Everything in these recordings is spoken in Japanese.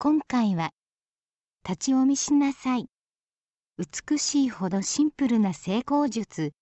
今回は立ち読みしなさい美しいほどシンプルな成功術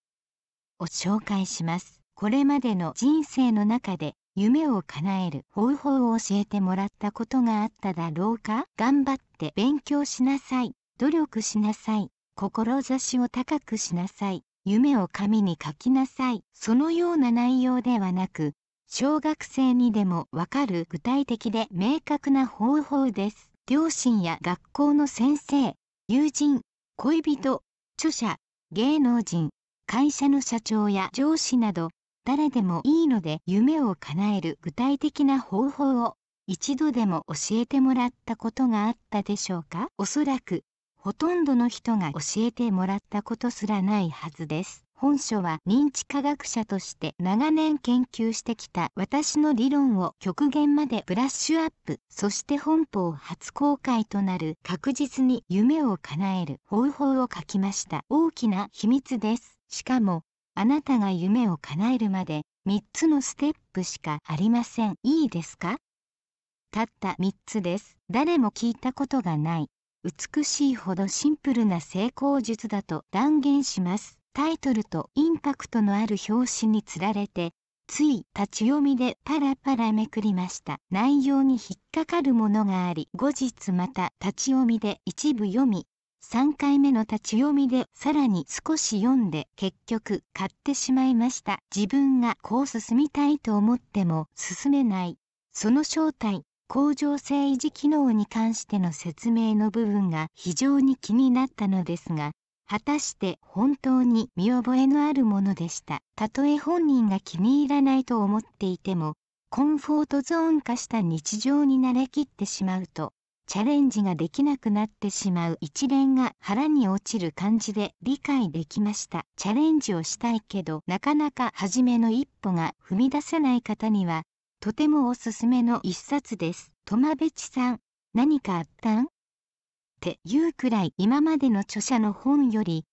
を紹介しますこれまでの人生の中で夢を叶える方法を教えてもらったことがあっただろうか頑張って勉強しなさい努力しなさい志を高くしなさい夢を紙に書きなさいそのような内容ではなく小学生にでもわかる具体的で明確な方法です。両親や学校の先生、友人、恋人、著者、芸能人、会社の社長や上司など、誰でもいいので夢を叶える具体的な方法を一度でも教えてもらったことがあったでしょうかおそらく、ほとんどの人が教えてもらったことすらないはずです。本書は認知科学者として長年研究してきた私の理論を極限までブラッシュアップそして本邦初公開となる確実に夢を叶える方法を書きました大きな秘密ですしかもあなたが夢を叶えるまで3つのステップしかありませんいいですかたった3つです誰も聞いたことがない美しいほどシンプルな成功術だと断言しますタイトルとインパクトのある表紙につられてつい立ち読みでパラパラめくりました内容に引っかかるものがあり後日また立ち読みで一部読み3回目の立ち読みでさらに少し読んで結局買ってしまいました自分がこう進みたいと思っても進めないその正体甲状性維持機能に関しての説明の部分が非常に気になったのですが果たして本当に見覚えのあるものでした。たとえ本人が気に入らないと思っていても、コンフォートゾーン化した日常に慣れきってしまうと、チャレンジができなくなってしまう一連が腹に落ちる感じで理解できました。チャレンジをしたいけど、なかなか初めの一歩が踏み出せない方には、とてもおすすめの一冊です。トマベチさん、何かあったんって言うくらい今までの著者の本より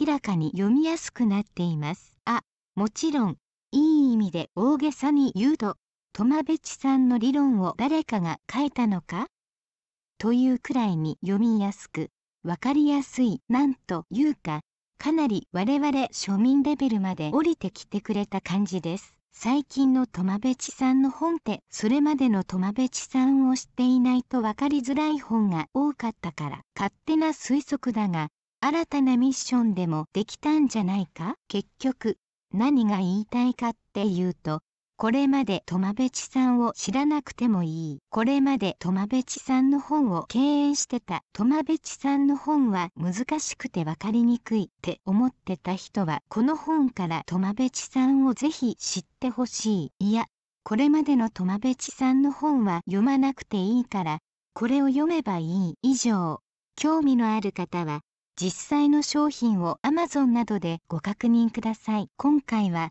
明らかに読みやすくなっています。あ、もちろん、いい意味で大げさに言うと、トマベチさんの理論を誰かが書いたのかというくらいに読みやすく、わかりやすいなんというか、かなり我々庶民レベルまで降りてきてくれた感じです。最近のトマベチさんの本ってそれまでのトマベチさんを知っていないと分かりづらい本が多かったから勝手な推測だが新たなミッションでもできたんじゃないか結局何が言いたいかっていうとこれまで苫米地さんを知らなくてもいい。これまで苫米地さんの本を敬遠してた。苫米地さんの本は難しくてわかりにくいって思ってた人は、この本から苫米地さんをぜひ知ってほしい。いや、これまでの苫米地さんの本は読まなくていいから、これを読めばいい。以上、興味のある方は、実際の商品を Amazon などでご確認ください。今回は